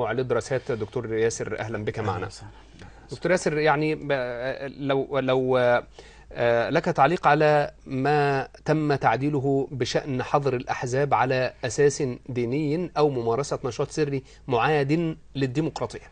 وعلى الدراسات دكتور ياسر اهلا بك معنا دكتور ياسر يعني لو لو آه، لك تعليق على ما تم تعديله بشأن حظر الأحزاب على أساس ديني أو ممارسة نشاط سري معاد للديمقراطية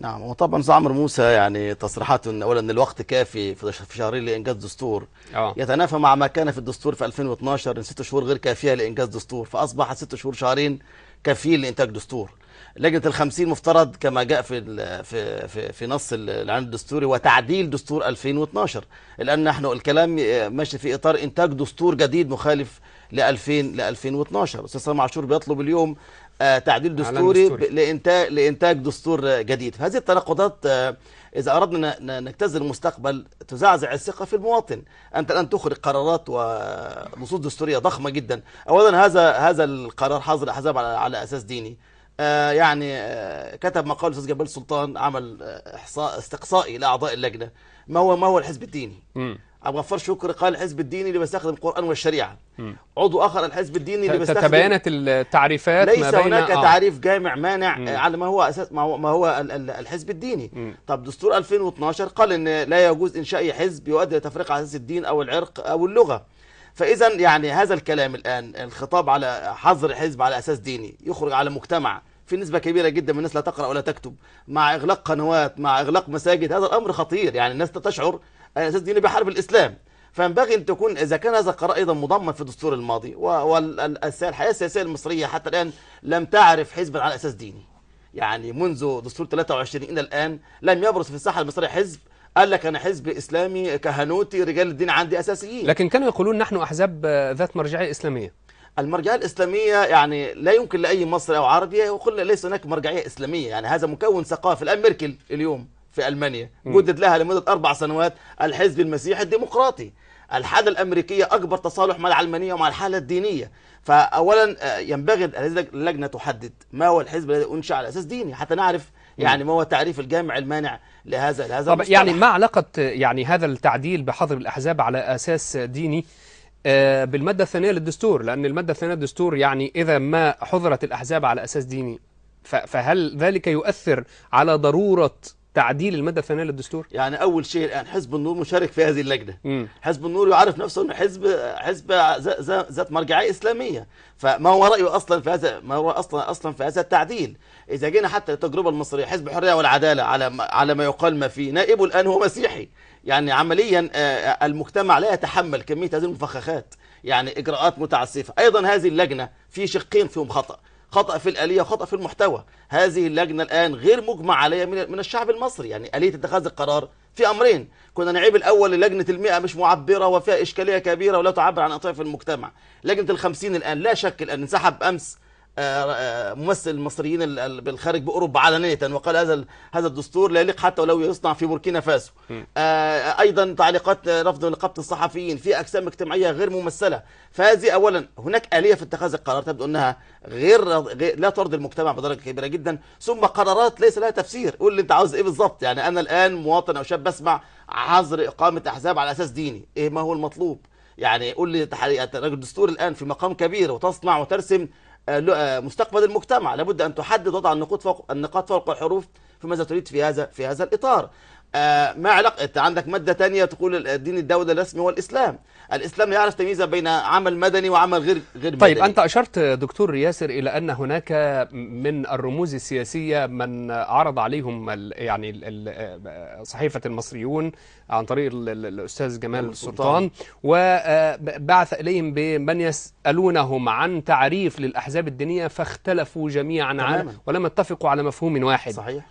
نعم وطبعا زعمر موسى يعني تصريحاته ان اولا الوقت كافي في شهرين لانجاز دستور أوه. يتنافى مع ما كان في الدستور في 2012 ان ست شهور غير كافيه لانجاز دستور فاصبح ست شهور شهرين كفيل لانتاج دستور لجنه الخمسين مفترض كما جاء في في في, في نص العام الدستوري وتعديل دستور 2012 لأن نحن الكلام ماشي في اطار انتاج دستور جديد مخالف ل 2000 ل 2012 استاذ سامع عاشور بيطلب اليوم آه، تعديل دستوري, دستوري. لإنتاج, لإنتاج دستور جديد هذه التناقضات آه، إذا أردنا نجتاز المستقبل تزعزع الثقة في المواطن أنت الآن تخرج قرارات ونصوص دستورية ضخمة جدا أولا هذا هذا القرار حظر الأحزاب على, على أساس ديني آه، يعني كتب مقال الاستاذ جبال سلطان عمل احصاء استقصائي لاعضاء اللجنه ما هو ما هو الحزب الديني عبد الغفار شكر قال الحزب الديني اللي بيستخدم القران والشريعه م. عضو اخر الحزب الديني اللي بيستخدم تبينت التعريفات ليس ما بين هناك آه. تعريف جامع مانع م. على ما هو اساس ما هو, ما هو الحزب الديني م. طب دستور 2012 قال ان لا يجوز انشاء اي حزب يؤدي لتفريق على اساس الدين او العرق او اللغه فاذا يعني هذا الكلام الان الخطاب على حظر حزب على اساس ديني يخرج على مجتمع في نسبة كبيرة جدا من الناس لا تقرأ ولا تكتب مع إغلاق قنوات مع إغلاق مساجد هذا الأمر خطير يعني الناس تشعر اساس ديني بيحارب الاسلام فينبغي ان تكون اذا كان هذا القرار ايضا مضمن في الدستور الماضي والحياه السياسيه المصريه حتى الان لم تعرف حزبا على اساس ديني يعني منذ دستور 23 الى الان لم يبرز في الساحه المصريه حزب قال لك انا حزب اسلامي كهنوتي رجال الدين عندي اساسيين لكن كانوا يقولون نحن احزاب ذات مرجعيه اسلاميه المرجعية الإسلامية يعني لا يمكن لأي مصري أو عربي يقول ليس هناك مرجعية إسلامية يعني هذا مكون ثقافي الآن ميركل اليوم في ألمانيا جدد لها لمدة أربع سنوات الحزب المسيحي الديمقراطي الحالة الأمريكية أكبر تصالح مع العلمانية ومع الحالة الدينية فأولا آه، ينبغي اللجنة تحدد ما هو الحزب الذي أنشأ على أساس ديني حتى نعرف يعني ما هو تعريف الجامع المانع لهذا لهذا طب يعني ما علاقة يعني هذا التعديل بحظر الأحزاب على أساس ديني آه، بالمادة الثانية للدستور لأن المادة الثانية للدستور يعني إذا ما حظرت الأحزاب على أساس ديني فهل ذلك يؤثر على ضرورة تعديل الماده الثانية للدستور يعني اول شيء الان حزب النور مشارك في هذه اللجنه مم. حزب النور يعرف نفسه انه حزب حزب ذات مرجعيه اسلاميه فما هو رايه اصلا في هذا ما هو اصلا اصلا في هذا التعديل اذا جينا حتى للتجربه المصريه حزب الحريه والعداله على على ما يقال ما فيه نائبه الان هو مسيحي يعني عمليا آه، آه، المجتمع لا يتحمل كميه هذه المفخخات يعني اجراءات متعسفه ايضا هذه اللجنه في شقين فيهم خطا خطأ في الآلية وخطأ في المحتوى هذه اللجنة الآن غير مجمع عليها من الشعب المصري يعني آلية اتخاذ القرار في أمرين كنا نعيب الأول لجنة المئة مش معبرة وفيها إشكالية كبيرة ولا تعبر عن أطياف المجتمع لجنة الخمسين الآن لا شك الآن انسحب أمس آه، آه، ممثل المصريين بالخارج باوروبا علنيه وقال هذا هذا الدستور لا يليق حتى ولو يصنع في بوركينا فاسو آه، ايضا تعليقات رفض نقابه الصحفيين في اجسام اجتماعيه غير ممثله فهذه اولا هناك اليه في اتخاذ القرار تبدو انها غير لا ترضي المجتمع بدرجه كبيره جدا ثم قرارات ليس لها تفسير قول اللي انت عاوز ايه بالظبط يعني انا الان مواطن او شاب بسمع عذر اقامه احزاب على اساس ديني ايه ما هو المطلوب يعني قول لي رجل الدستور الان في مقام كبير وتصنع وترسم آه، آه، مستقبل المجتمع لابد أن تحدد وضع النقاط فوق النقاط فوق الحروف فماذا تريد في هذا في هذا الإطار آه، ما علاقة انت عندك مادة تانية تقول الدين الدولة الرسمي هو الإسلام الإسلام يعرف تمييزه بين عمل مدني وعمل غير غير طيب مدني. أنت أشرت دكتور ياسر إلى أن هناك من الرموز السياسية من عرض عليهم يعني صحيفة المصريون عن طريق الأستاذ جمال السلطان وبعث آه، إليهم بمن يسألونهم عن تعريف للأحزاب الدينية فاختلفوا جميعا عن ولم يتفقوا على مفهوم واحد صحيح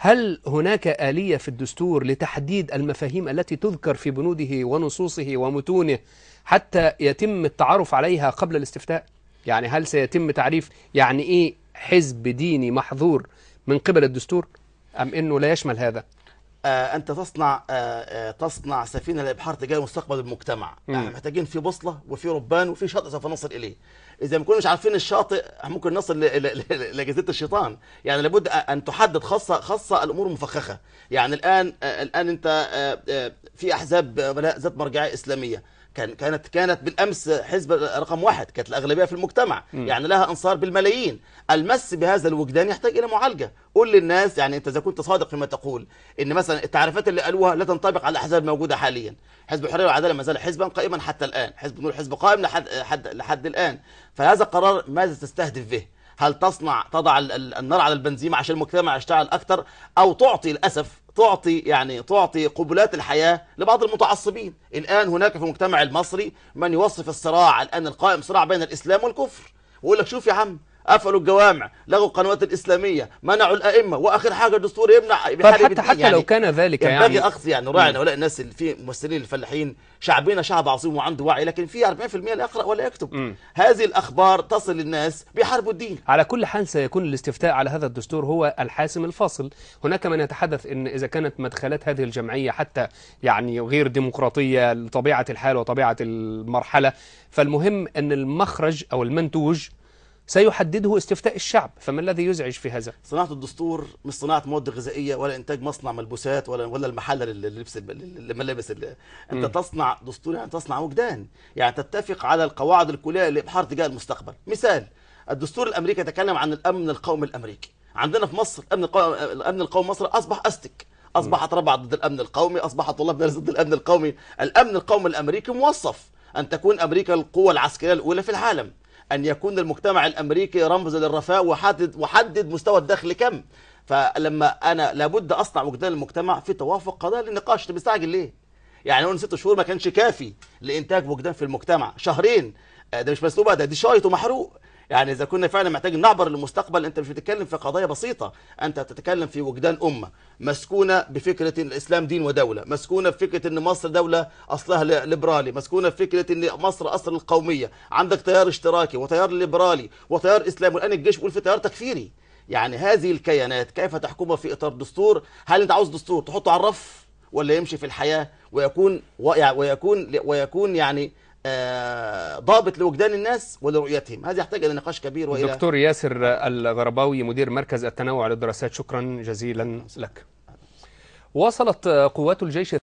هل هناك آلية في الدستور لتحديد المفاهيم التي تذكر في بنوده ونصوصه ومتونه حتى يتم التعرف عليها قبل الاستفتاء؟ يعني هل سيتم تعريف يعني إيه حزب ديني محظور من قبل الدستور أم إنه لا يشمل هذا؟ آه، انت تصنع آه، آه، تصنع سفينه لابحار تجاه مستقبل المجتمع احنا يعني محتاجين في بوصله وفي ربان وفي شاطئ سوف نصل اليه اذا ما كناش عارفين الشاطئ ممكن نصل لجزيره الشيطان يعني لابد ان تحدد خاصه خاصه الامور مفخخه يعني الان الان انت في احزاب ذات مرجعيه اسلاميه كان كانت كانت بالامس حزب رقم واحد كانت الاغلبيه في المجتمع م. يعني لها انصار بالملايين المس بهذا الوجدان يحتاج الى معالجه قول للناس يعني انت اذا كنت صادق فيما تقول ان مثلا التعريفات اللي قالوها لا تنطبق على الاحزاب الموجوده حاليا حزب الحريه والعداله ما زال حزبا قائما حتى الان حزب النور حزب قائم لحد لحد, لحد الان فهذا قرار ماذا تستهدف به هل تصنع تضع النار على البنزين عشان المجتمع يشتغل اكثر أو تعطي للأسف تعطي يعني تعطي قبلات الحياة لبعض المتعصبين الآن هناك في المجتمع المصري من يوصف الصراع الآن القائم صراع بين الإسلام والكفر ويقول لك شوف يا عم قفلوا الجوامع لغوا القنوات الاسلاميه منعوا الائمه واخر حاجه الدستور يمنع طب حتى حتى يعني لو كان ذلك يعني ينبغي يعني اخذ يعني راعي هؤلاء الناس اللي في ممثلين الفلاحين شعبنا شعب عظيم وعنده وعي لكن في 40% لا يقرا ولا يكتب مم. هذه الاخبار تصل للناس بيحاربوا الدين على كل حال سيكون الاستفتاء على هذا الدستور هو الحاسم الفاصل هناك من يتحدث ان اذا كانت مدخلات هذه الجمعيه حتى يعني غير ديمقراطيه لطبيعه الحال وطبيعه المرحله فالمهم ان المخرج او المنتوج سيحدده استفتاء الشعب فما الذي يزعج في هذا صناعة الدستور مش صناعة مواد غذائية ولا إنتاج مصنع ملبوسات ولا ولا المحل لللبس الملابس أنت تصنع دستور يعني تصنع وجدان يعني تتفق على القواعد الكلية لإبحار تجاه المستقبل مثال الدستور الأمريكي يتكلم عن الأمن القومي الأمريكي عندنا في مصر أمن الأمن القومي مصر أصبح أستك أصبحت ربع ضد الأمن القومي أصبحت طلاب درس ضد الأمن القومي الأمن القومي الأمريكي موصف أن تكون أمريكا القوة العسكرية الأولى في العالم أن يكون المجتمع الأمريكي رمز للرفاه وحدد, وحدد مستوى الدخل كم فلما أنا لابد أصنع وجدان المجتمع في توافق قضايا للنقاش أنت مستعجل ليه؟ يعني أنا ست شهور ما كانش كافي لإنتاج وجدان في المجتمع شهرين آه، ده مش مسلوبة ده دي شايط ومحروق يعني إذا كنا فعلا محتاجين نعبر للمستقبل أنت مش بتتكلم في قضايا بسيطة أنت تتكلم في وجدان أمة مسكونة بفكرة الإسلام دين ودولة مسكونة بفكرة أن مصر دولة أصلها ليبرالي مسكونة بفكرة أن مصر أصل القومية عندك تيار اشتراكي وتيار ليبرالي وتيار إسلامي والآن الجيش بيقول في تيار تكفيري يعني هذه الكيانات كيف تحكمها في إطار دستور هل أنت عاوز دستور تحطه على الرف ولا يمشي في الحياة ويكون يعني ويكون ويكون يعني آه، ضابط لوجدان الناس ولرؤيتهم هذا يحتاج إلى نقاش كبير وإلى دكتور ياسر الغرباوي مدير مركز التنوع للدراسات شكرا جزيلا لك وصلت قوات الجيش